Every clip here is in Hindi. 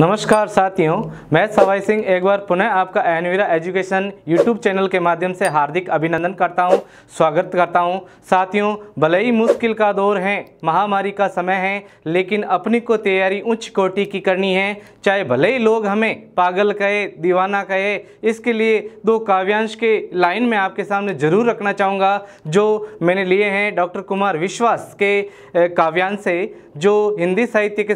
नमस्कार साथियों मैं सवाई सिंह एक बार पुनः आपका एनवीरा एजुकेशन यूट्यूब चैनल के माध्यम से हार्दिक अभिनंदन करता हूं, स्वागत करता हूं। साथियों भले ही मुश्किल का दौर है महामारी का समय है लेकिन अपनी को तैयारी उच्च कोटि की करनी है चाहे भले ही लोग हमें पागल कहे दीवाना कहे इसके लिए दो काव्यांश के लाइन में आपके सामने ज़रूर रखना चाहूँगा जो मैंने लिए हैं डॉक्टर कुमार विश्वास के काव्यांश से जो हिंदी साहित्य के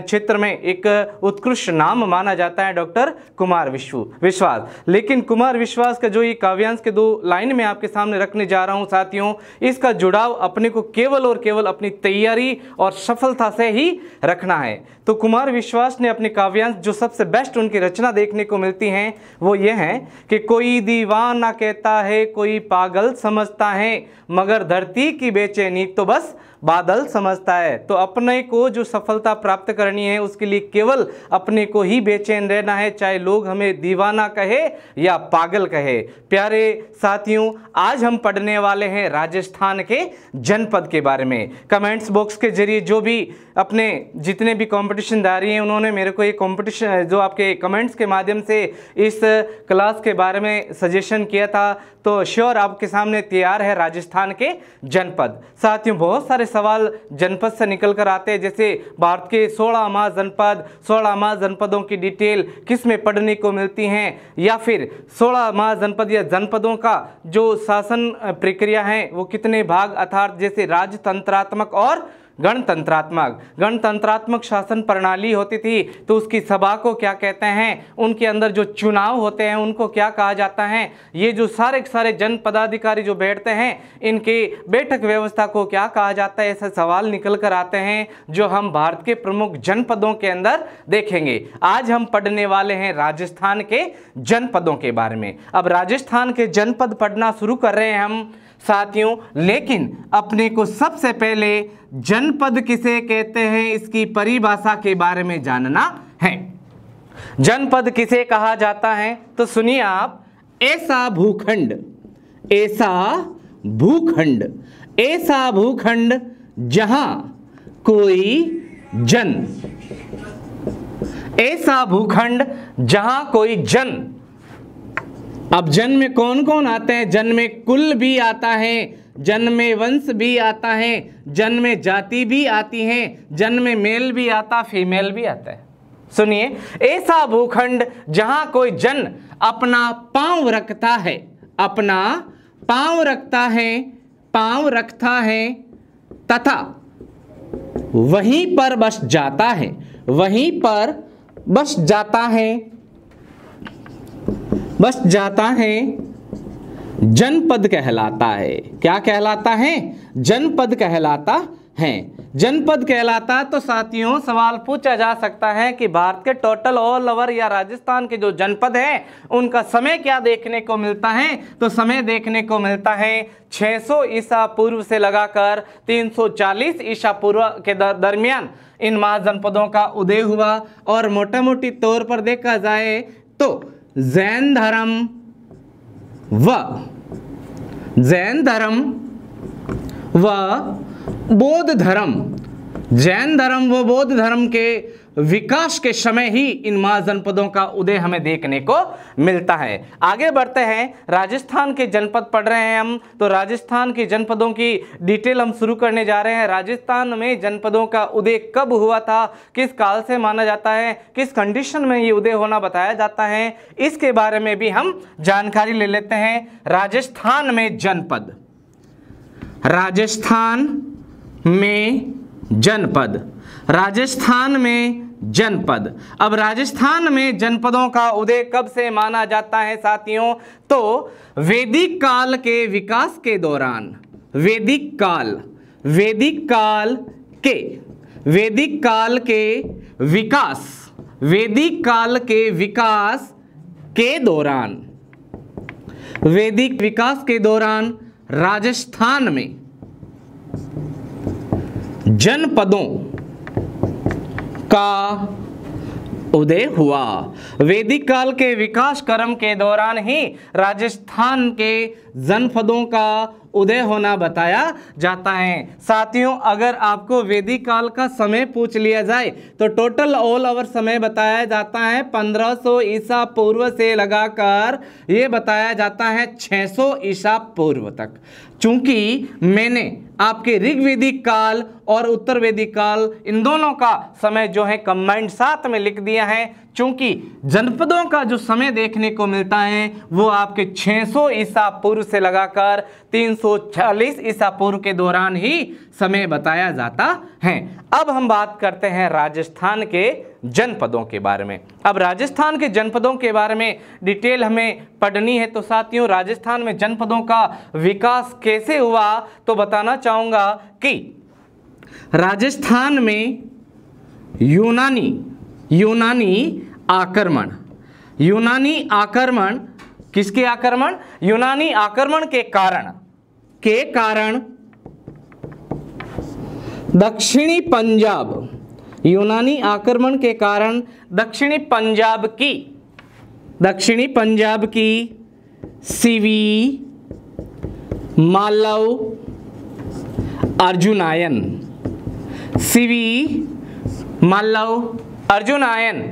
क्षेत्र में एक उत्कृष्ट नाम माना जाता है डॉक्टर कुमार विश्व विश्वास लेकिन कुमार विश्वास का जो ये काव्यांश के दो लाइन में आपके सामने रखने जा रहा हूँ साथियों इसका जुड़ाव अपने को केवल और केवल अपनी तैयारी और सफलता से ही रखना है तो कुमार विश्वास ने अपने काव्यांश जो सबसे बेस्ट उनकी रचना देखने को मिलती हैं वो ये हैं कि कोई दीवाना कहता है कोई पागल समझता है मगर धरती की बेचैनी तो बस बादल समझता है तो अपने को जो सफलता प्राप्त करनी है उसके लिए केवल अपने को ही बेचैन रहना है चाहे लोग हमें दीवाना कहे या पागल कहे प्यारे साथियों आज हम पढ़ने वाले हैं राजस्थान के जनपद के बारे में कमेंट्स बॉक्स के जरिए जो भी अपने जितने भी दारी हैं उन्होंने मेरे को ये कॉम्पिटिशन जो आपके कमेंट्स के माध्यम से इस क्लास के बारे में सजेशन किया था तो श्योर आपके सामने तैयार है राजस्थान के जनपद साथियों बहुत सारे सवाल जनपद से निकल कर आते हैं जैसे भारत के सोलह माह जनपद सोलह माह जनपदों की डिटेल किस में पढ़ने को मिलती हैं या फिर सोलह माह जनपद या जनपदों का जो शासन प्रक्रिया है वो कितने भाग अर्थात जैसे राजतंत्रात्मक और गणतंत्रात्मक गणतंत्रात्मक शासन प्रणाली होती थी तो उसकी सभा को क्या कहते हैं उनके अंदर जो चुनाव होते हैं उनको क्या कहा जाता है ये जो सारे सारे जन पदाधिकारी जो बैठते हैं इनकी बैठक व्यवस्था को क्या कहा जाता है ऐसे सवाल निकल कर आते हैं जो हम भारत के प्रमुख जनपदों के अंदर देखेंगे आज हम पढ़ने वाले हैं राजस्थान के जनपदों के बारे में अब राजस्थान के जनपद पढ़ना शुरू कर रहे हैं हम साथियों लेकिन अपने को सबसे पहले जनपद किसे कहते हैं इसकी परिभाषा के बारे में जानना है जनपद किसे कहा जाता है तो सुनिए आप ऐसा भूखंड ऐसा भूखंड ऐसा भूखंड जहां कोई जन ऐसा भूखंड जहां कोई जन अब जन्म में कौन कौन आते हैं जन्म में कुल भी आता है जन्म में वंश भी आता है जन्म में जाति भी आती है जन्म में मेल भी आता फीमेल भी आता है सुनिए ऐसा भूखंड जहां कोई जन अपना पांव रखता है अपना पांव रखता है पांव रखता है तथा वहीं पर बस जाता है वहीं पर बस जाता है बस जाता है जनपद कहलाता है क्या कहलाता है जनपद कहलाता है जनपद कहलाता तो साथियों सवाल पूछा जा सकता है कि भारत के टोटल ऑल ओवर या राजस्थान के जो जनपद हैं उनका समय क्या देखने को मिलता है तो समय देखने को मिलता है 600 ईसा पूर्व से लगाकर 340 ईसा पूर्व के दरमियान इन महाजनपदों का उदय हुआ और मोटा मोटी तौर पर देखा जाए तो जैन धर्म व जैन धर्म व बौद्ध धर्म जैन धर्म व बौद्ध धर्म के विकास के समय ही इन महाजनपदों का उदय हमें देखने को मिलता है आगे बढ़ते हैं राजस्थान के जनपद पढ़ रहे हैं हम तो राजस्थान के जनपदों की डिटेल हम शुरू करने जा रहे हैं राजस्थान में जनपदों का उदय कब हुआ था किस काल से माना जाता है किस कंडीशन में ये उदय होना बताया जाता है इसके बारे में भी हम जानकारी ले लेते हैं राजस्थान में जनपद राजस्थान में जनपद राजस्थान में जनपद अब राजस्थान में जनपदों का उदय कब से माना जाता है साथियों तो वैदिक काल के विकास के दौरान वैदिक काल वैदिक काल के वैदिक काल के विकास वैदिक काल के विकास के दौरान वैदिक विकास के दौरान राजस्थान में जनपदों का उदय हुआ वैदिक काल के विकास क्रम के दौरान ही राजस्थान के जनपदों का उदय होना बताया जाता है साथियों अगर आपको वैदिक काल का समय पूछ लिया जाए तो टोटल ऑल ओवर समय बताया जाता है 1500 ईसा पूर्व से लगाकर यह बताया जाता है 600 ईसा पूर्व तक चूंकि मैंने आपके ऋग्वेदिक काल और उत्तर वेदिक काल इन दोनों का समय जो है कंबाइंड साथ में लिख दिया है चूंकि जनपदों का जो समय देखने को मिलता है वो आपके 600 ईसा पूर्व से लगाकर 340 ईसा पूर्व के दौरान ही समय बताया जाता है अब हम बात करते हैं राजस्थान के जनपदों के बारे में अब राजस्थान के जनपदों के बारे में डिटेल हमें पढ़नी है तो साथियों राजस्थान में जनपदों का विकास कैसे हुआ तो बताना चाहूँगा कि राजस्थान में यूनानी यूनानी आक्रमण यूनानी आक्रमण किसके आक्रमण यूनानी आक्रमण के कारण के कारण दक्षिणी पंजाब यूनानी आक्रमण के कारण दक्षिणी पंजाब की दक्षिणी पंजाब की सिवी मालव अर्जुनायन सिवी मालव अर्जुनायन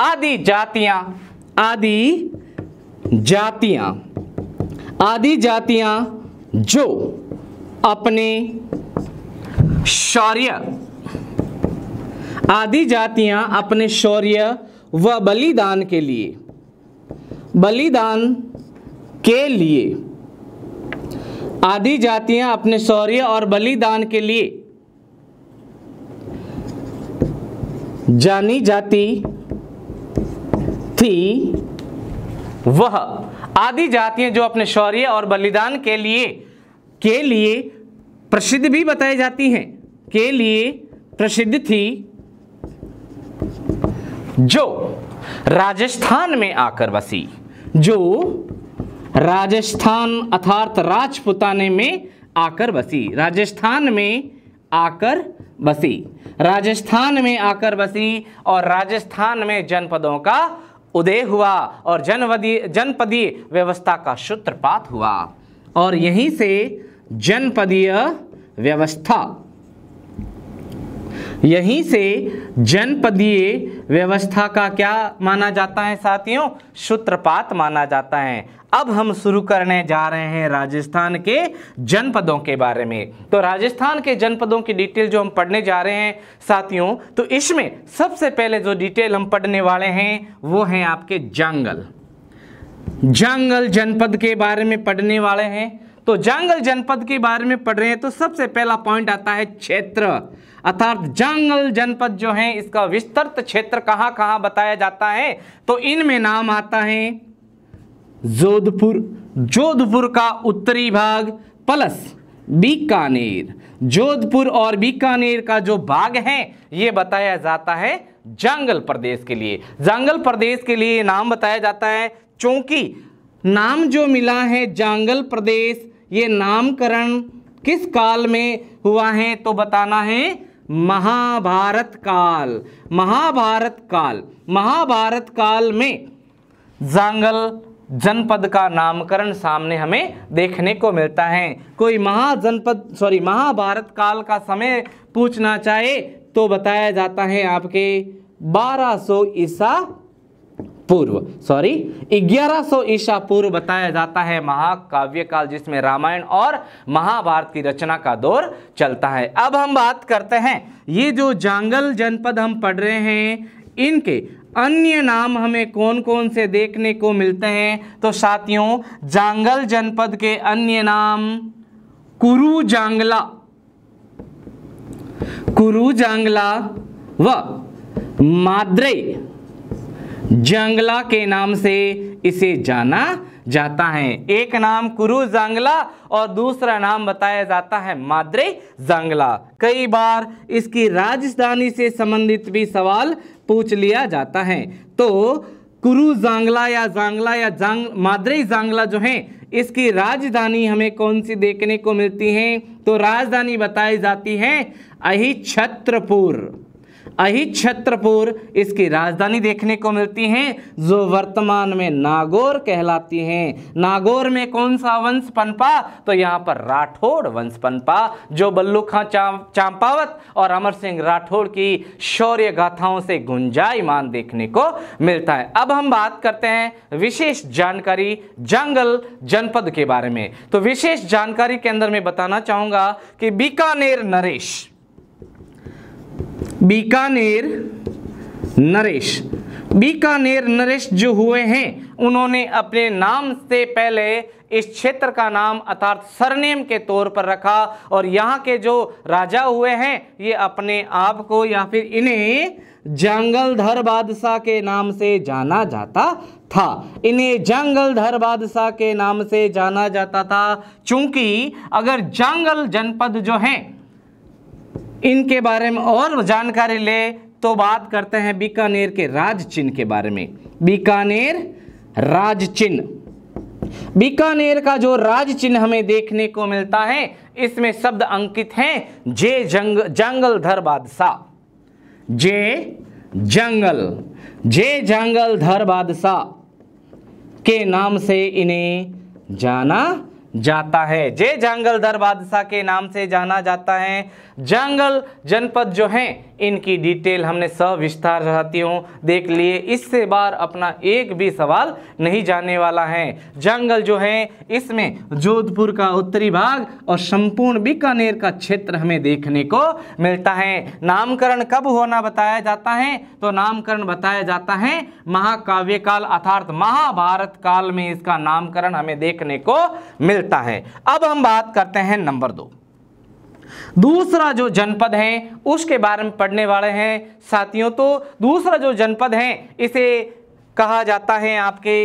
आदि जातियां आदि जातियां आदि जातियां जो अपने शौर्य आदि जातियां अपने शौर्य व बलिदान के लिए बलिदान के लिए आदि जातियां अपने शौर्य और बलिदान के लिए जानी जाती थी वह आदि जातियां जो अपने शौर्य और बलिदान के लिए के लिए प्रसिद्ध भी बताई जाती हैं के लिए प्रसिद्ध थी जो राजस्थान में आकर बसी जो राजस्थान अर्थात राजपुताने में आकर बसी राजस्थान में आकर बसी राजस्थान में आकर बसी और राजस्थान में जनपदों का उदय हुआ और जनवदी जनपदीय व्यवस्था का सूत्रपात हुआ और यहीं से जनपदीय व्यवस्था यहीं से जनपदीय व्यवस्था का क्या माना जाता है साथियों सूत्रपात माना जाता है अब हम शुरू करने जा रहे हैं राजस्थान के जनपदों के बारे में तो राजस्थान के जनपदों की डिटेल जो हम पढ़ने जा रहे हैं साथियों तो इसमें सबसे पहले जो डिटेल हम पढ़ने वाले हैं वो हैं आपके जंगल जंगल जनपद के बारे में पढ़ने वाले हैं तो जंगल जनपद के बारे में पढ़ रहे हैं तो सबसे पहला पॉइंट आता है क्षेत्र अर्थात जंगल जनपद जो है इसका विस्तृत क्षेत्र कहां कहां बताया जाता है तो इनमें नाम आता है जोधपुर जोधपुर का उत्तरी भाग प्लस बीकानेर जोधपुर और बीकानेर का जो भाग है ये बताया जाता है जंगल प्रदेश के लिए जंगल प्रदेश के लिए नाम बताया जाता है चूंकि नाम जो मिला है जंगल प्रदेश ये नामकरण किस काल में हुआ है तो बताना है महाभारत काल महाभारत काल महाभारत काल में जांगल जनपद का नामकरण सामने हमें देखने को मिलता है कोई महाजनपद सॉरी महाभारत काल का समय पूछना चाहे तो बताया जाता है आपके 1200 ईसा पूर्व सॉरी 1100 ईसा पूर्व बताया जाता है महाकाव्य काल जिसमें रामायण और महाभारत की रचना का दौर चलता है अब हम बात करते हैं ये जो जांगल जनपद हम पढ़ रहे हैं इनके अन्य नाम हमें कौन कौन से देखने को मिलते हैं तो साथियों जांगल जनपद के अन्य नाम कुरु जांगला कुरु जांगला व माद्रे जंगला के नाम से इसे जाना जाता है एक नाम कुरु जंगला और दूसरा नाम बताया जाता है माद्रे जंगला कई बार इसकी राजधानी से संबंधित भी सवाल पूछ लिया जाता है तो कुरु जांगला या जांगला या जांग मादरे जांगला जो है इसकी राजधानी हमें कौन सी देखने को मिलती है तो राजधानी बताई जाती है अहिछत्रपुर छत्रपुर इसकी राजधानी देखने को मिलती है जो वर्तमान में नागौर कहलाती हैं नागौर में कौन सा वंश पनपा तो यहाँ पर राठौड़ वंश पनपा जो बल्लू खां चांपावत और अमर सिंह राठौड़ की शौर्य गाथाओं से गुंजायमान देखने को मिलता है अब हम बात करते हैं विशेष जानकारी जंगल जनपद के बारे में तो विशेष जानकारी के अंदर में बताना चाहूंगा कि बीकानेर नरेश बीकानेर नरेश बीकानेर नरेश जो हुए हैं उन्होंने अपने नाम से पहले इस क्षेत्र का नाम अर्थात सरनेम के तौर पर रखा और यहाँ के जो राजा हुए हैं ये अपने आप को या फिर इन्हें जंगलधर बादशाह के नाम से जाना जाता था इन्हें जंगलधर बादशाह के नाम से जाना जाता था क्योंकि अगर जंगल जनपद जो हैं इनके बारे में और जानकारी ले तो बात करते हैं बीकानेर के राज चिन्ह के बारे में बीकानेर राज चिन्ह बीकानेर का जो राज चिन्ह हमें देखने को मिलता है इसमें शब्द अंकित हैं जे जंग धर बादशाह जे जंगल जे धर बादशाह के नाम से इन्हें जाना जाता है जे दर बादशाह के नाम से जाना जाता है जंगल जनपद जो है इनकी डिटेल हमने सब विस्तार रहती हूँ देख लिए इससे बार अपना एक भी सवाल नहीं जाने वाला है जंगल जो है इसमें जोधपुर का उत्तरी भाग और संपूर्ण बीकानेर का क्षेत्र हमें देखने को मिलता है नामकरण कब होना बताया जाता है तो नामकरण बताया जाता है महाकाव्य काल अर्थात महाभारत काल में इसका नामकरण हमें देखने को मिल मिलता है अब हम बात करते हैं नंबर दो दूसरा जो जनपद है उसके बारे में पढ़ने वाले हैं साथियों तो दूसरा जो जनपद है इसे कहा जाता है आपके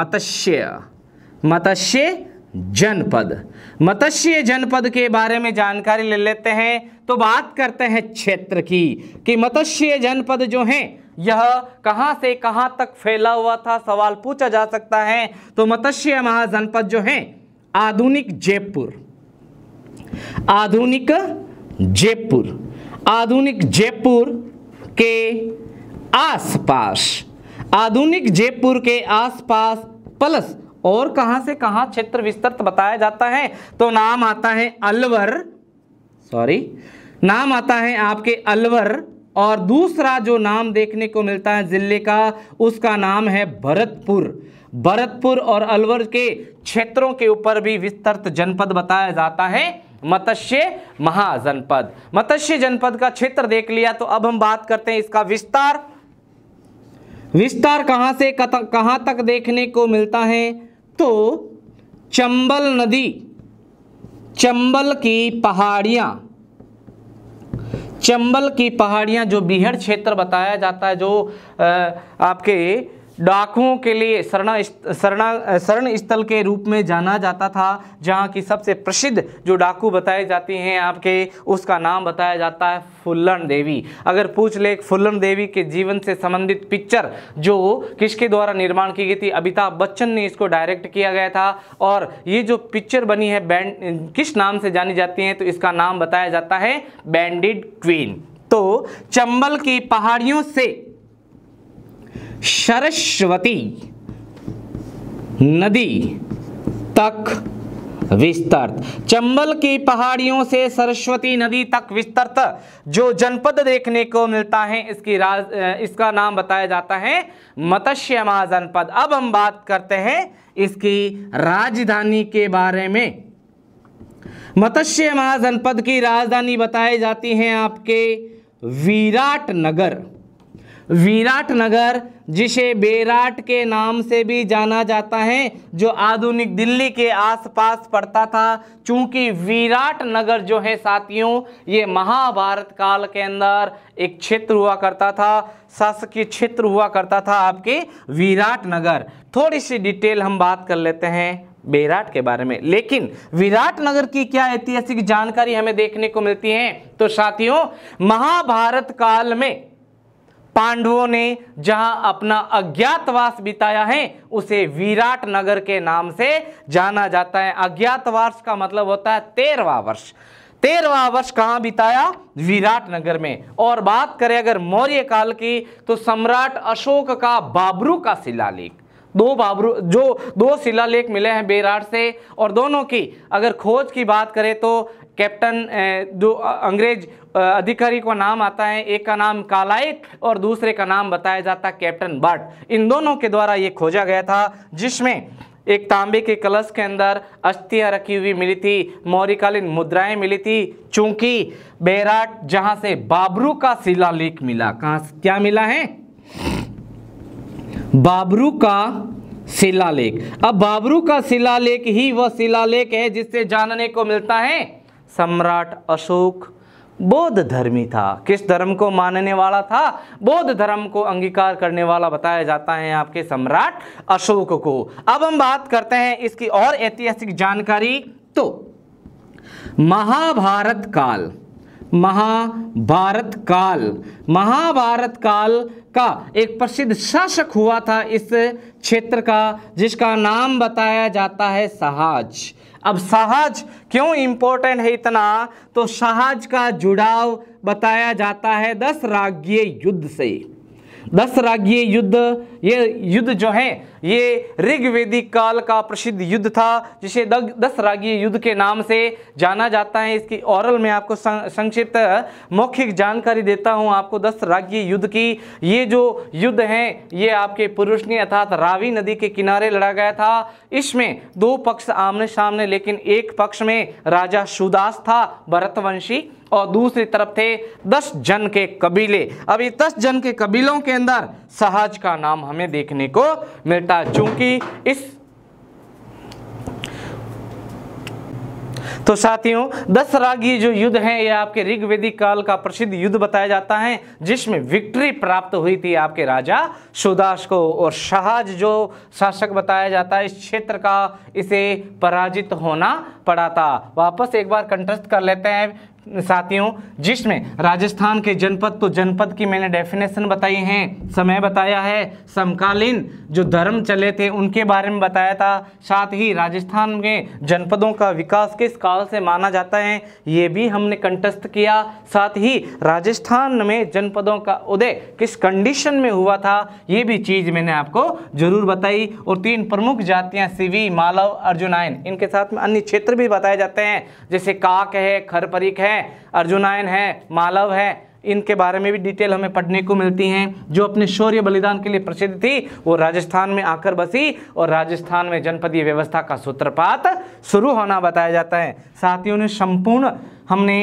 मत्स्य मत्स्य जनपद मत्स्य जनपद के बारे में जानकारी ले लेते हैं तो बात करते हैं क्षेत्र की कि मत्स्य जनपद जो है यह कहां से कहां तक फैला हुआ था सवाल पूछा जा सकता है तो मत्स्य महाजनपद जो है आधुनिक जयपुर आधुनिक जयपुर आधुनिक जयपुर के आसपास आधुनिक जयपुर के आसपास प्लस और कहां से कहां क्षेत्र विस्तृत बताया जाता है तो नाम आता है अलवर सॉरी नाम आता है आपके अलवर और दूसरा जो नाम देखने को मिलता है जिले का उसका नाम है भरतपुर भरतपुर और अलवर के क्षेत्रों के ऊपर भी विस्तृत जनपद बताया जाता है मत्स्य महाजनपद मत्स्य जनपद का क्षेत्र देख लिया तो अब हम बात करते हैं इसका विस्तार विस्तार कहां से कहां तक देखने को मिलता है तो चंबल नदी चंबल की पहाड़ियां चंबल की पहाड़ियां जो बिहड़ क्षेत्र बताया जाता है जो आ, आपके डाकुओं के लिए शरण शरणा शरण स्थल के रूप में जाना जाता था जहाँ की सबसे प्रसिद्ध जो डाकू बताए जाते हैं आपके उसका नाम बताया जाता है फुल्लन देवी अगर पूछ ले फुल्लन देवी के जीवन से संबंधित पिक्चर जो किसके द्वारा निर्माण की गई थी अमिताभ बच्चन ने इसको डायरेक्ट किया गया था और ये जो पिक्चर बनी है बैंड किस नाम से जानी जाती है तो इसका नाम बताया जाता है बैंडिड क्वीन तो चंबल की पहाड़ियों से सरस्वती नदी तक विस्तृत चंबल की पहाड़ियों से सरस्वती नदी तक विस्तृत जो जनपद देखने को मिलता है इसकी राज इसका नाम बताया जाता है मत्स्यमा जनपद अब हम बात करते हैं इसकी राजधानी के बारे में मत्स्य महाजनपद की राजधानी बताई जाती है आपके विराट नगर विराट नगर जिसे बेराट के नाम से भी जाना जाता है जो आधुनिक दिल्ली के आसपास पड़ता था चूंकि नगर जो है साथियों ये महाभारत काल के अंदर एक क्षेत्र हुआ करता था शासकीय क्षेत्र हुआ करता था आपके विराट नगर थोड़ी सी डिटेल हम बात कर लेते हैं बेराट के बारे में लेकिन विराट नगर की क्या ऐतिहासिक जानकारी हमें देखने को मिलती है तो साथियों महाभारत काल में पांडवों ने जहां अपना अज्ञातवास बिताया है उसे विराट नगर के नाम से जाना जाता है अज्ञातवास का मतलब होता है तेरवा वर्ष तेरवा वर्ष कहाँ बिताया विराट नगर में और बात करें अगर मौर्य काल की तो सम्राट अशोक का बाबरू का शिलालेख दो बाबरू जो दो शिलालेख मिले हैं बेराट से और दोनों की अगर खोज की बात करें तो कैप्टन जो अंग्रेज अधिकारी को नाम आता है एक का नाम कालाइक और दूसरे का नाम बताया जाता कैप्टन बट इन दोनों के द्वारा ये खोजा गया था जिसमें एक तांबे के कलश के अंदर अस्थियां रखी हुई मिली थी मौर्यकालीन मुद्राएं मिली थी चूंकि बैराट जहां से बाबरू का शिलालेख मिला कहा क्या मिला है बाबरू का शिलालेख अब बाबरू का शिलालेख ही वह शिलालेख है जिससे जानने को मिलता है सम्राट अशोक बौद्ध धर्मी था किस धर्म को मानने वाला था बौद्ध धर्म को अंगीकार करने वाला बताया जाता है आपके सम्राट अशोक को अब हम बात करते हैं इसकी और ऐतिहासिक जानकारी तो महाभारत काल महाभारत काल महाभारत काल का एक प्रसिद्ध शासक हुआ था इस क्षेत्र का जिसका नाम बताया जाता है सहाज अब सहज क्यों इम्पोर्टेंट है इतना तो सहज का जुड़ाव बताया जाता है दस राज्य युद्ध से दस राज्य युद्ध ये युद्ध जो है ये ऋग्वेदिक काल का प्रसिद्ध युद्ध था जिसे दस राज्य युद्ध के नाम से जाना जाता है इसकी औरल में आपको संक्षिप्त मौखिक जानकारी देता हूँ आपको दस राज्य युद्ध की ये जो युद्ध है ये आपके पुरुष ने अर्थात रावी नदी के किनारे लड़ा गया था इसमें दो पक्ष आमने सामने लेकिन एक पक्ष में राजा सुदास था भरतवंशी और दूसरी तरफ थे दस जन के कबीले अब ये दस जन के कबीलों के अंदर सहज का नाम हमें देखने को मिलता है चूंकि इस तो साथियों दस रागी जो युद्ध हैं ये आपके ऋग्वेदी काल का प्रसिद्ध युद्ध बताया जाता है जिसमें विक्ट्री प्राप्त हुई थी आपके राजा सुदास को और शाहज जो शासक बताया जाता है इस क्षेत्र का इसे पराजित होना पड़ा था वापस एक बार कंटस्ट कर लेते हैं साथियों जिसमें राजस्थान के जनपद तो जनपद की मैंने डेफिनेशन बताई हैं समय बताया है समकालीन जो धर्म चले थे उनके बारे में बताया था साथ ही राजस्थान में जनपदों का विकास किस काल से माना जाता है ये भी हमने कंटस्थ किया साथ ही राजस्थान में जनपदों का उदय किस कंडीशन में हुआ था ये भी चीज़ मैंने आपको जरूर बताई और तीन प्रमुख जातियाँ सिवी मालव अर्जुनायन इनके साथ में अन्य क्षेत्र भी बताए जाते हैं जैसे काक है खरपरिक है है अर्जुनायन है मालव है इनके बारे में भी डिटेल हमें पढ़ने को मिलती हैं जो अपने शौर्य बलिदान के लिए प्रसिद्ध थी वो राजस्थान में आकर बसी और राजस्थान में जनपदीय व्यवस्था का सूत्रपात शुरू होना बताया जाता है साथियों ने संपूर्ण हमने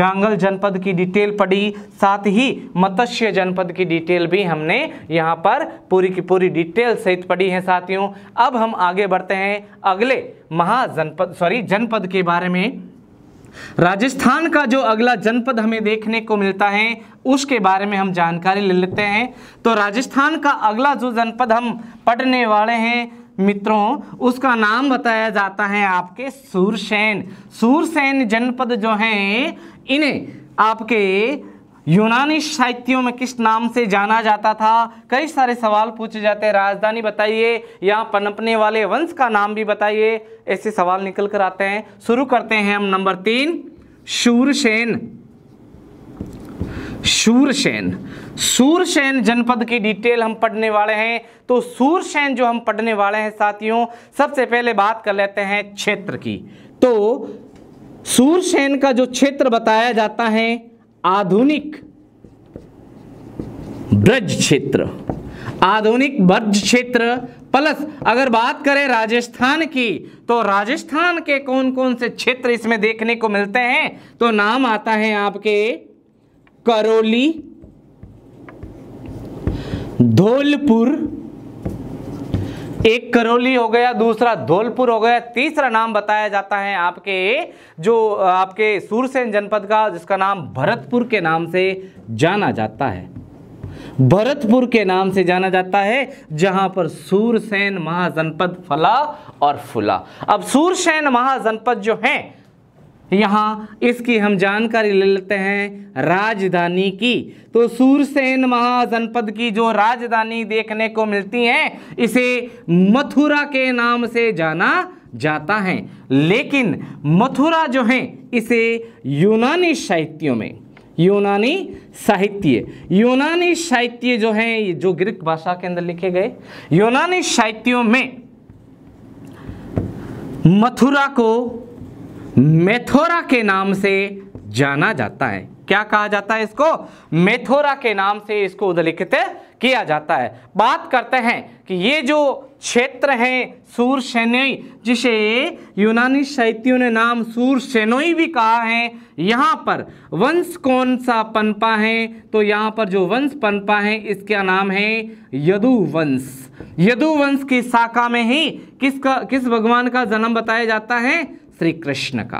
जांगल जनपद की डिटेल पढ़ी साथ ही मत्स्य जनपद की डिटेल भी हमने यहाँ पर पूरी की पूरी डिटेल सहित पढ़ी है साथियों अब हम आगे बढ़ते हैं अगले महाजनपद सॉरी जनपद के बारे में राजस्थान का जो अगला जनपद हमें देखने को मिलता है उसके बारे में हम जानकारी ले लेते हैं तो राजस्थान का अगला जो जनपद हम पढ़ने वाले हैं मित्रों उसका नाम बताया जाता है आपके सूरसेन सूरसेन जनपद जो है इन्हें आपके यूनानी साहित्यों में किस नाम से जाना जाता था कई सारे सवाल पूछे जाते हैं राजधानी बताइए या पनपने वाले वंश का नाम भी बताइए ऐसे सवाल निकल कर आते हैं शुरू करते हैं हम नंबर तीन शूरसेन शूरसेन सूरसेन जनपद की डिटेल हम पढ़ने वाले हैं तो सूरसेन जो हम पढ़ने वाले हैं साथियों सबसे पहले बात कर लेते हैं क्षेत्र की तो सूरसेन का जो क्षेत्र बताया जाता है आधुनिक ब्रज क्षेत्र आधुनिक ब्रज क्षेत्र प्लस अगर बात करें राजस्थान की तो राजस्थान के कौन कौन से क्षेत्र इसमें देखने को मिलते हैं तो नाम आता है आपके करौली धौलपुर एक करौली हो गया दूसरा धौलपुर हो गया तीसरा नाम बताया जाता है आपके जो आपके सूरसेन जनपद का जिसका नाम भरतपुर के नाम से जाना जाता है भरतपुर के नाम से जाना जाता है जहां पर सूरसेन महाजनपद फला और फुला अब सूरसेन महाजनपद जो है यहाँ इसकी हम जानकारी ले लेते हैं राजधानी की तो सूरसेन महाजनपद की जो राजधानी देखने को मिलती है इसे मथुरा के नाम से जाना जाता है लेकिन मथुरा जो है इसे यूनानी साहित्यों में यूनानी साहित्य यूनानी साहित्य जो है जो ग्रीक भाषा के अंदर लिखे गए यूनानी साहित्यों में मथुरा को मेथोरा के नाम से जाना जाता है क्या कहा जाता है इसको मेथोरा के नाम से इसको उल्लिखित किया जाता है बात करते हैं कि ये जो क्षेत्र है सूरसेनोई जिसे यूनानी साहित्यों ने नाम सूरसेनोई भी कहा है यहाँ पर वंश कौन सा पनपा है तो यहाँ पर जो वंश पनपा है इसका नाम है यदुवंश यदुवंश की शाखा में ही किसका किस भगवान का जन्म बताया जाता है श्री कृष्ण का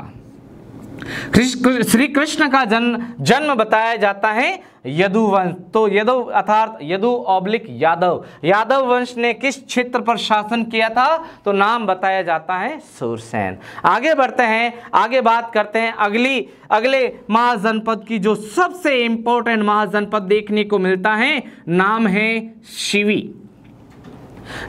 श्री कृष्ण का जन्म जन्म बताया जाता है यदु वंश तो यदु अर्थात यदु ऑब्लिक यादव यादव वंश ने किस क्षेत्र पर शासन किया था तो नाम बताया जाता है सूरसेन आगे बढ़ते हैं आगे बात करते हैं अगली अगले महाजनपद की जो सबसे इंपॉर्टेंट महाजनपद देखने को मिलता है नाम है शिवी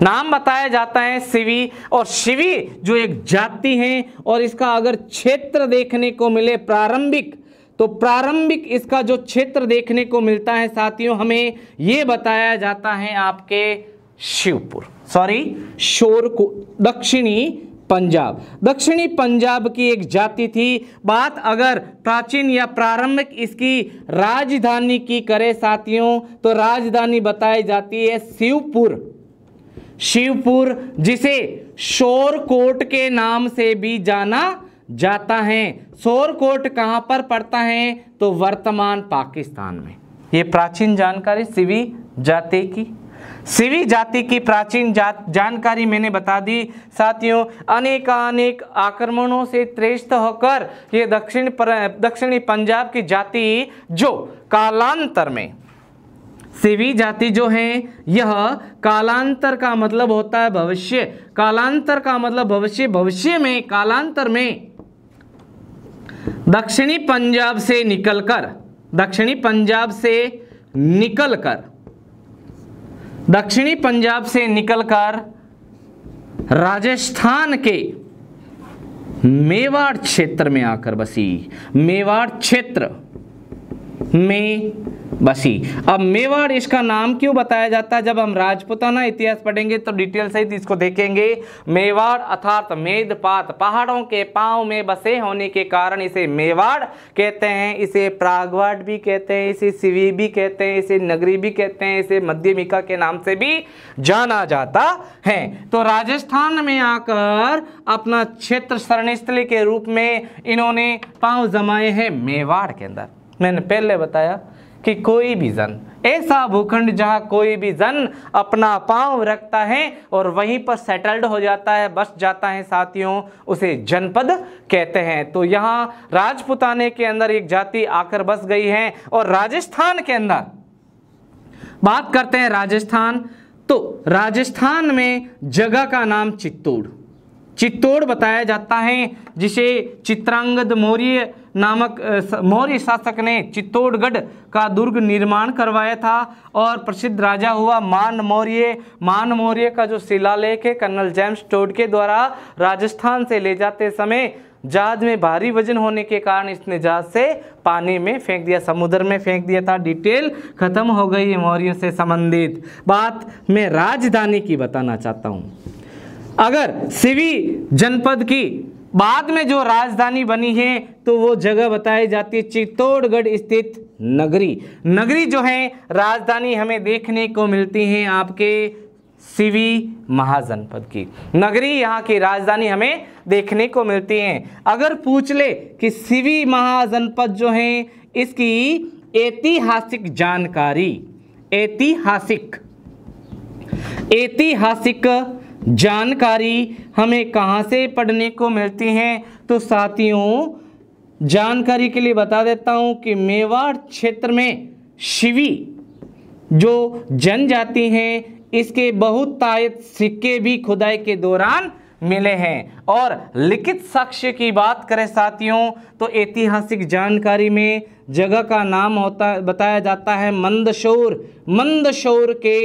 नाम बताया जाता है शिवी और शिवी जो एक जाति हैं और इसका अगर क्षेत्र देखने को मिले प्रारंभिक तो प्रारंभिक इसका जो क्षेत्र देखने को मिलता है साथियों हमें ये बताया जाता है आपके शिवपुर सॉरी शोर को दक्षिणी पंजाब दक्षिणी पंजाब की एक जाति थी बात अगर प्राचीन या प्रारंभिक इसकी राजधानी की करें साथियों तो राजधानी बताई जाती है शिवपुर शिवपुर जिसे शोरकोट के नाम से भी जाना जाता है शोरकोट कहाँ पर पड़ता है तो वर्तमान पाकिस्तान में ये प्राचीन जानकारी सिवी जाति की सिवी जाति की प्राचीन जात जानकारी मैंने बता दी साथियों अनेकानेक आक्रमणों से त्रेष्ट होकर ये दक्षिण दक्षिणी पंजाब की जाति जो कालांतर में सेवी जाति जो है यह कालांतर का मतलब होता है भविष्य कालांतर का मतलब भविष्य भविष्य में कालांतर में दक्षिणी पंजाब से निकलकर दक्षिणी पंजाब से निकलकर दक्षिणी पंजाब से निकलकर राजस्थान के मेवाड़ क्षेत्र में आकर बसी मेवाड़ क्षेत्र में बसी अब मेवाड़ इसका नाम क्यों बताया जाता है जब हम राजपुताना इतिहास पढ़ेंगे तो डिटेल सहित इसको देखेंगे मेवाड़ अर्थात मेदपात पहाड़ों के पांव में बसे होने के कारण इसे मेवाड़ कहते हैं इसे प्रागवाड़ भी कहते हैं इसे सिवी भी कहते हैं इसे नगरी भी कहते हैं इसे मध्यमिका के नाम से भी जाना जाता है तो राजस्थान में आकर अपना क्षेत्र शरणस्थली के रूप में इन्होंने पाँव जमाए हैं मेवाड़ के अंदर मैंने पहले बताया कि कोई भी जन ऐसा भूखंड जहाँ कोई भी जन अपना पांव रखता है और वहीं पर सेटल्ड हो जाता है बस जाता है साथियों उसे जनपद कहते हैं तो यहाँ राजपुताने के अंदर एक जाति आकर बस गई है और राजस्थान के अंदर बात करते हैं राजस्थान तो राजस्थान में जगह का नाम चित्तूड़ चित्तौड़ बताया जाता है जिसे चित्रांगद मौर्य नामक मौर्य शासक ने चित्तौड़गढ़ का दुर्ग निर्माण करवाया था और प्रसिद्ध राजा हुआ मान मौर्य मान मौर्य का जो शिलालेख है कर्नल जेम्स टोड के द्वारा राजस्थान से ले जाते समय जहाज में भारी वजन होने के कारण इसने जहाज से पानी में फेंक दिया समुद्र में फेंक दिया था डिटेल खत्म हो गई है मौर्य से संबंधित बात मैं राजधानी की बताना चाहता हूँ अगर सिवी जनपद की बाद में जो राजधानी बनी है तो वो जगह बताई जाती है चित्तौड़गढ़ स्थित नगरी नगरी जो है राजधानी हमें देखने को मिलती है आपके सिवी महाजनपद की नगरी यहाँ की राजधानी हमें देखने को मिलती है अगर पूछ ले कि सिवी महाजनपद जो है इसकी ऐतिहासिक जानकारी ऐतिहासिक ऐतिहासिक जानकारी हमें कहाँ से पढ़ने को मिलती है तो साथियों जानकारी के लिए बता देता हूँ कि मेवाड़ क्षेत्र में शिवी जो जनजाति हैं इसके बहुत तायत सिक्के भी खुदाई के दौरान मिले हैं और लिखित साक्ष्य की बात करें साथियों तो ऐतिहासिक जानकारी में जगह का नाम होता बताया जाता है मंदशोर मंदशोर के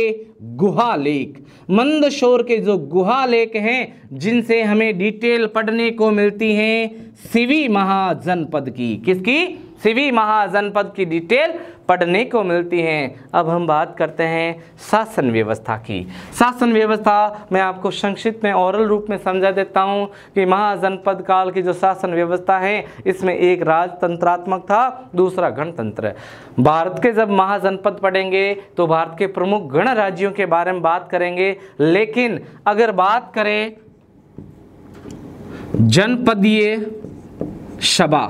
गुहा लेक मंदशोर के जो गुहा लेक हैं जिनसे हमें डिटेल पढ़ने को मिलती हैं सिवी महाजनपद की किसकी सिवी महाजनपद की डिटेल पढ़ने को मिलती हैं अब हम बात करते हैं शासन व्यवस्था की शासन व्यवस्था मैं आपको संक्षिप्त में औरल रूप में समझा देता हूँ कि महाजनपद काल की जो शासन व्यवस्था है इसमें एक राजतंत्रात्मक था दूसरा गणतंत्र भारत के जब महाजनपद पढ़ेंगे तो भारत के प्रमुख गण राज्यों के बारे में बात करेंगे लेकिन अगर बात करें जनपदीय सभा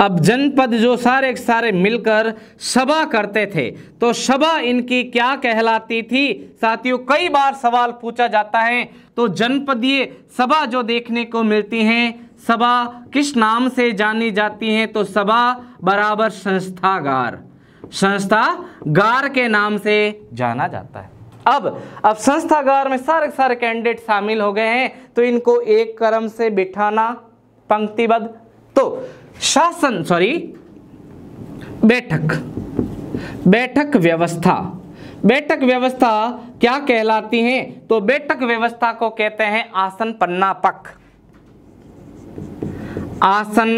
अब जनपद जो सारे सारे मिलकर सभा करते थे तो सभा इनकी क्या कहलाती थी साथियों कई बार सवाल पूछा जाता है तो जनपदीय सभा जो देखने को मिलती हैं सभा किस नाम से जानी जाती हैं तो सभा बराबर संस्थागार संस्थागार के नाम से जाना जाता है अब अब संस्थागार में सारे सारे कैंडिडेट शामिल हो गए हैं तो इनको एक क्रम से बिठाना पंक्तिबद्ध तो शासन सॉरी बैठक बैठक व्यवस्था बैठक व्यवस्था क्या कहलाती है तो बैठक व्यवस्था को कहते हैं आसन पन्ना पक आसन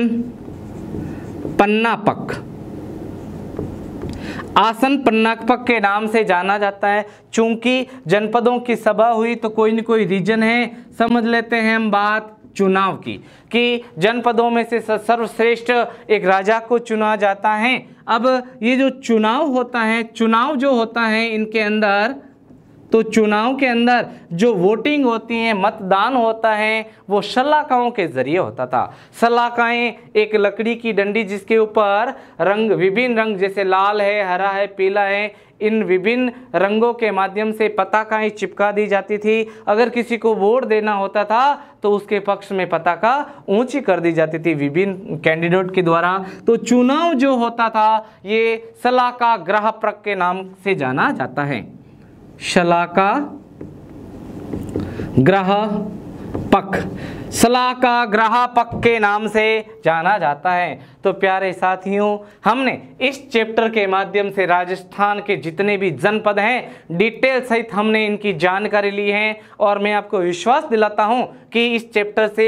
पन्ना पक आसन पन्नाकपक के नाम से जाना जाता है चूंकि जनपदों की सभा हुई तो कोई न कोई रीजन है समझ लेते हैं हम बात चुनाव की कि जनपदों में से सर्वश्रेष्ठ एक राजा को चुना जाता है अब ये जो चुनाव होता है चुनाव जो होता है इनके अंदर तो चुनाव के अंदर जो वोटिंग होती है मतदान होता है वो सलाहकाओं के जरिए होता था सलाहकाएँ एक लकड़ी की डंडी जिसके ऊपर रंग विभिन्न रंग जैसे लाल है हरा है पीला है इन विभिन्न रंगों के माध्यम से पताकाएँ चिपका दी जाती थी अगर किसी को वोट देना होता था तो उसके पक्ष में पताका ऊंची कर दी जाती थी विभिन्न कैंडिडेट के द्वारा तो चुनाव जो होता था ये सलाका ग्रह प्रक के नाम से जाना जाता है सलाका ग्रह पक सलाह का ग्रह पक के नाम से जाना जाता है तो प्यारे साथियों हमने इस चैप्टर के माध्यम से राजस्थान के जितने भी जनपद हैं डिटेल सहित हमने इनकी जानकारी ली है और मैं आपको विश्वास दिलाता हूं कि इस चैप्टर से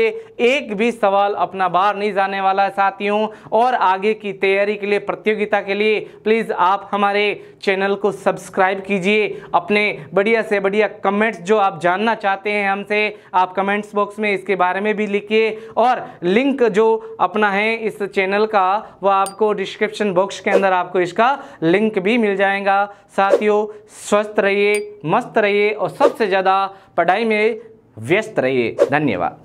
एक भी सवाल अपना बाहर नहीं जाने वाला है साथियों और आगे की तैयारी के लिए प्रतियोगिता के लिए प्लीज़ आप हमारे चैनल को सब्सक्राइब कीजिए अपने बढ़िया से बढ़िया कमेंट्स जो आप जानना चाहते हैं हमसे आप कमेंट्स कमेंट्स बॉक्स में इसके बारे में भी लिखिए और लिंक जो अपना है इस चैनल का वो आपको डिस्क्रिप्शन बॉक्स के अंदर आपको इसका लिंक भी मिल जाएगा साथियों स्वस्थ रहिए मस्त रहिए और सबसे ज़्यादा पढ़ाई में व्यस्त रहिए धन्यवाद